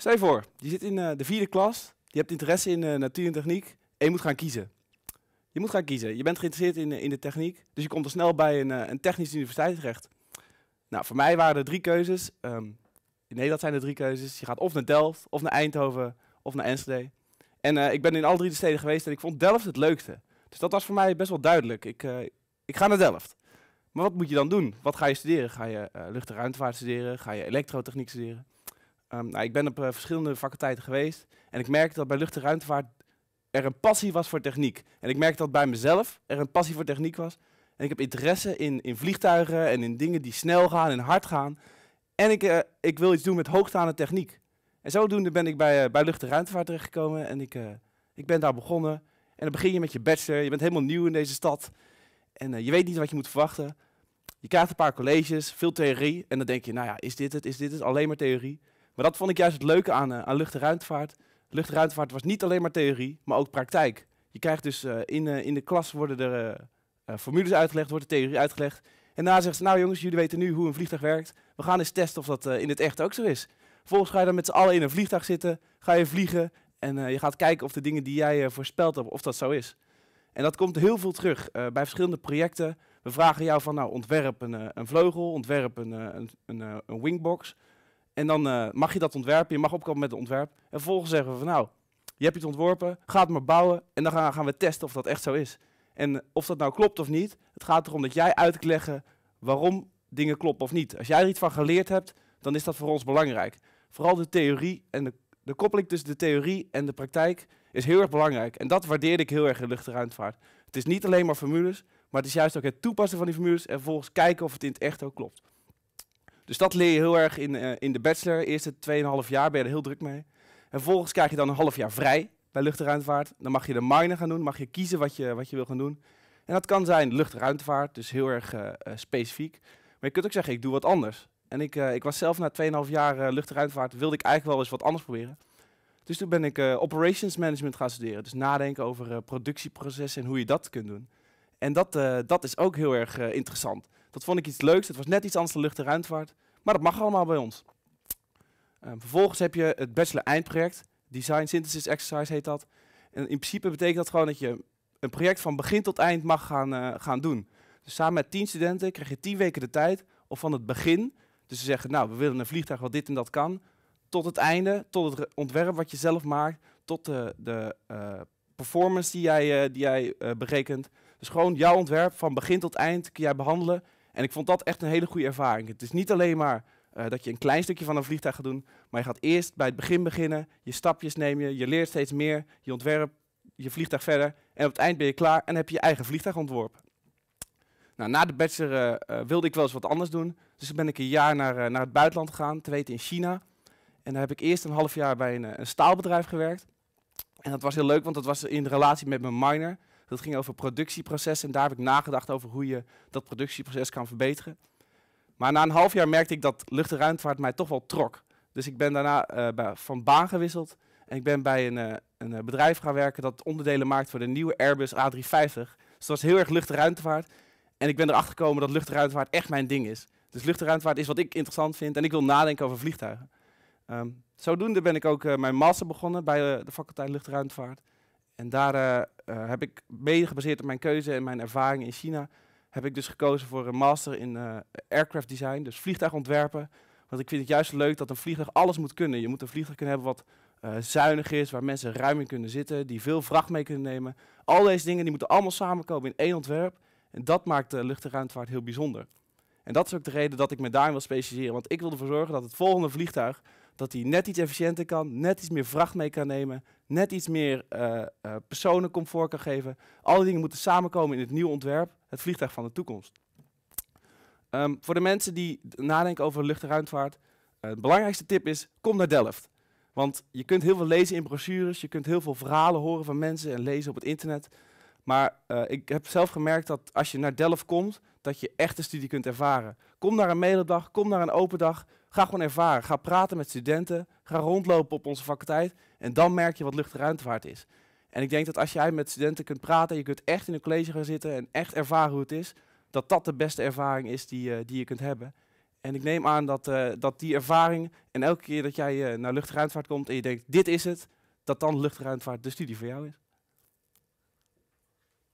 Stel je voor, je zit in eh, de vierde klas, je hebt interesse in eh, natuur en techniek en je moet gaan kiezen. Je moet gaan kiezen. Je bent geïnteresseerd in, eh, in de techniek, dus je komt er snel bij een, een technische universiteit terecht. Nou, voor mij waren er drie keuzes. Um, in Nederland zijn er drie keuzes. Je gaat of naar Delft, of naar Eindhoven, of naar Enschede. En ik ben in al drie de steden geweest en ik vond Delft het leukste. Dus dat was voor mij best wel duidelijk. Ik, ik ga naar Delft. Maar wat moet je dan doen? Wat ga je studeren? Ga je uh, lucht- en ruimtevaart studeren? Ga je elektrotechniek studeren? Ehm, nou, ik ben op eh, verschillende faculteiten geweest en ik merkte dat bij lucht- en ruimtevaart er een passie was voor techniek. En ik merkte dat bij mezelf er een passie voor techniek was. En ik heb interesse in, in vliegtuigen en in dingen die snel gaan en hard gaan. En ik, eh, ik wil iets doen met hoogstaande techniek. En zodoende ben ik bij, eh, bij lucht- en ruimtevaart terechtgekomen en ik, ik ben daar begonnen. En dan begin je met je bachelor, je bent helemaal nieuw in deze stad. En je weet niet wat je moet verwachten. Je krijgt een paar colleges, veel theorie. En dan denk je, nou ja, is dit het? Is dit het? Alleen maar theorie. Maar dat vond ik juist het leuke aan, eh, aan lucht- en ruimtevaart. Lucht- en ruimtevaart was niet alleen maar theorie, maar ook praktijk. Je krijgt dus eh, in, eh, in de klas worden er formules uitgelegd, wordt de theorie uitgelegd. En daarna zegt ze, nou jongens, jullie weten nu hoe een vliegtuig werkt. We gaan eens testen of dat in het echt ook zo is. Vervolgens ga je dan met z'n allen in een vliegtuig zitten, ga je vliegen en je gaat kijken of de dingen die jij voorspeld hebt, of dat zo is. En dat komt heel veel terug bij verschillende projecten. We vragen jou van, nou ontwerp een, vleugel, ontwerp een, een, een wingbox, en dan eh, mag je dat ontwerpen, je mag opkomen met het ontwerp. En vervolgens zeggen we van nou, je hebt het ontworpen, ga het maar bouwen. En dan gaan, we testen of dat echt zo is. En eh, of dat nou klopt of niet, het gaat erom dat jij uitleggen waarom dingen kloppen of niet. Als jij er iets van geleerd hebt, dan is dat voor ons belangrijk. Vooral de theorie en de, de koppeling tussen de theorie en de praktijk is heel erg belangrijk. En dat waardeerde ik heel erg in luchtruimtevaart. Het is niet alleen maar formules, maar het is juist ook het toepassen van die formules en vervolgens kijken of het in het echt ook klopt. Dus dat leer je heel erg in, eh, in de bachelor. Eerste 2,5 jaar ben je er heel druk mee. En vervolgens krijg je dan een half jaar vrij bij luchtruimtevaart. Dan mag je de minor gaan doen, mag je kiezen wat je, wat je wil gaan doen. En dat kan zijn luchtruimtevaart, dus heel erg eh, eh, specifiek. Maar je kunt ook zeggen, ik doe wat anders. En ik, ik was zelf na 2,5 jaar luchtruimtevaart, wilde ik eigenlijk wel eens wat anders proberen. Dus toen ben ik operations management gaan studeren. Dus nadenken over productieprocessen en hoe je dat kunt doen. En dat, dat is ook heel erg interessant. Dat vond ik iets leuks. Het was net iets anders dan lucht- en ruimtevaart. Maar dat mag allemaal bij ons. Ehm, vervolgens heb je het bachelor eindproject. Design Synthesis Exercise heet dat. En in principe betekent dat gewoon dat je een project van begin tot eind mag gaan, eh, gaan doen. Dus samen met tien studenten krijg je tien weken de tijd om van het begin, dus ze zeggen, nou, we willen een vliegtuig wat dit en dat kan, tot het einde, tot het ontwerp wat je zelf maakt, tot de, de eh, performance die jij, eh, die jij berekent. Dus gewoon jouw ontwerp van begin tot eind kun jij behandelen en ik vond dat echt een hele goede ervaring. Het is niet alleen maar eh, dat je een klein stukje van een vliegtuig gaat doen, maar je gaat eerst bij het begin beginnen, je stapjes neem je, je leert steeds meer, je ontwerpt je vliegtuig verder en op het eind ben je klaar en heb je je eigen vliegtuig ontworpen. Nou, na de bachelor eh, eh, wilde ik wel eens wat anders doen, dus ben ik een jaar naar, naar het buitenland gegaan, te weten in China. En daar heb ik eerst een half jaar bij een, een staalbedrijf gewerkt. En dat was heel leuk, want dat was in relatie met mijn minor. Dat ging over productieproces en daar heb ik nagedacht over hoe je dat productieproces kan verbeteren. Maar na een half jaar merkte ik dat lucht- en ruimtevaart mij toch wel trok. Dus ik ben daarna eh, van baan gewisseld en ik ben bij een, eh, een eh, bedrijf gaan werken dat onderdelen maakt voor de nieuwe Airbus A350. Dus dat was heel erg lucht- en ruimtevaart. En ik ben erachter gekomen dat lucht- en ruimtevaart echt mijn ding is. Dus lucht- en ruimtevaart is wat ik interessant vind en ik wil nadenken over vliegtuigen. Um, zodoende ben ik ook mijn master begonnen bij de faculteit lucht- en ruimtevaart. En daar eh, eh, heb ik, mede gebaseerd op mijn keuze en mijn ervaring in China, heb ik dus gekozen voor een master in eh, aircraft design, dus vliegtuigontwerpen. Want ik vind het juist leuk dat een vliegtuig alles moet kunnen. Je moet een vliegtuig kunnen hebben wat zuinig is, waar mensen ruim in kunnen zitten, die veel vracht mee kunnen nemen. Al deze dingen die moeten allemaal samenkomen in één ontwerp. En dat maakt de lucht en ruimtevaart heel bijzonder. En dat is ook de reden dat ik me daarin wil specialiseren. Want ik wil ervoor zorgen dat het volgende vliegtuig dat hij net iets efficiënter kan, net iets meer vracht mee kan nemen, net iets meer eh, eh, personen comfort personencomfort kan geven. Al die dingen moeten samenkomen in het nieuwe ontwerp, het vliegtuig van de toekomst. Ehm, voor de mensen die nadenken over lucht- en ruimtevaart, het eh, belangrijkste tip is, kom naar Delft. Want je kunt heel veel lezen in brochures, je kunt heel veel verhalen horen van mensen en lezen op het internet. Maar eh, ik heb zelf gemerkt dat als je naar Delft komt, dat je echt de studie kunt ervaren. Kom naar een mededag, kom naar een open dag, ga gewoon ervaren. Ga praten met studenten, ga rondlopen op onze faculteit en dan merk je wat luchtruimtevaart is. En ik denk dat als jij met studenten kunt praten, je kunt echt in een college gaan zitten en echt ervaren hoe het is, dat dat de beste ervaring is die, eh, die je kunt hebben. En ik neem aan dat, eh, dat die ervaring en elke keer dat jij naar luchtruimtevaart komt en je denkt, dit is het, dat dan luchtruimtevaart de studie voor jou is.